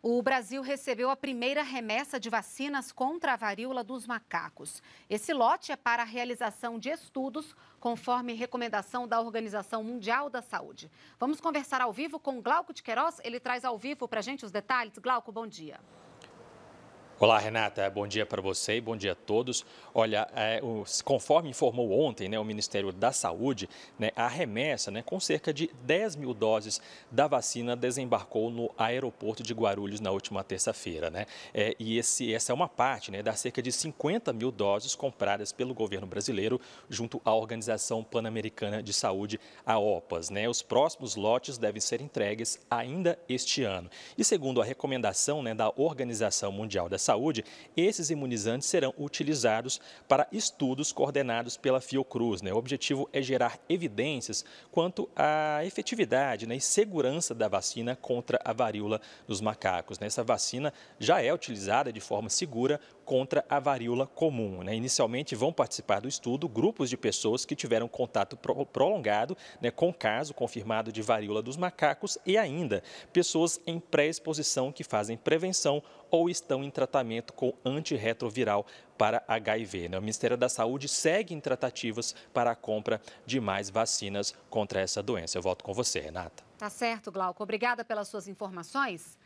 O Brasil recebeu a primeira remessa de vacinas contra a varíola dos macacos. Esse lote é para a realização de estudos, conforme recomendação da Organização Mundial da Saúde. Vamos conversar ao vivo com Glauco de Queiroz. Ele traz ao vivo para a gente os detalhes. Glauco, bom dia. Olá, Renata. Bom dia para você e bom dia a todos. Olha, é, os, conforme informou ontem né, o Ministério da Saúde, né, a remessa né, com cerca de 10 mil doses da vacina desembarcou no aeroporto de Guarulhos na última terça-feira. Né? É, e esse, essa é uma parte né, das cerca de 50 mil doses compradas pelo governo brasileiro junto à Organização Pan-Americana de Saúde, a OPAS. Né? Os próximos lotes devem ser entregues ainda este ano. E segundo a recomendação né, da Organização Mundial da Saúde, Saúde, esses imunizantes serão utilizados para estudos coordenados pela Fiocruz. Né? O objetivo é gerar evidências quanto à efetividade né, e segurança da vacina contra a varíola dos macacos. Né? Essa vacina já é utilizada de forma segura contra a varíola comum. Né? Inicialmente vão participar do estudo grupos de pessoas que tiveram contato prolongado né, com caso confirmado de varíola dos macacos e ainda pessoas em pré-exposição que fazem prevenção ou estão em tratamento com antirretroviral para HIV. Né? O Ministério da Saúde segue em tratativas para a compra de mais vacinas contra essa doença. Eu volto com você, Renata. Tá certo, Glauco. Obrigada pelas suas informações.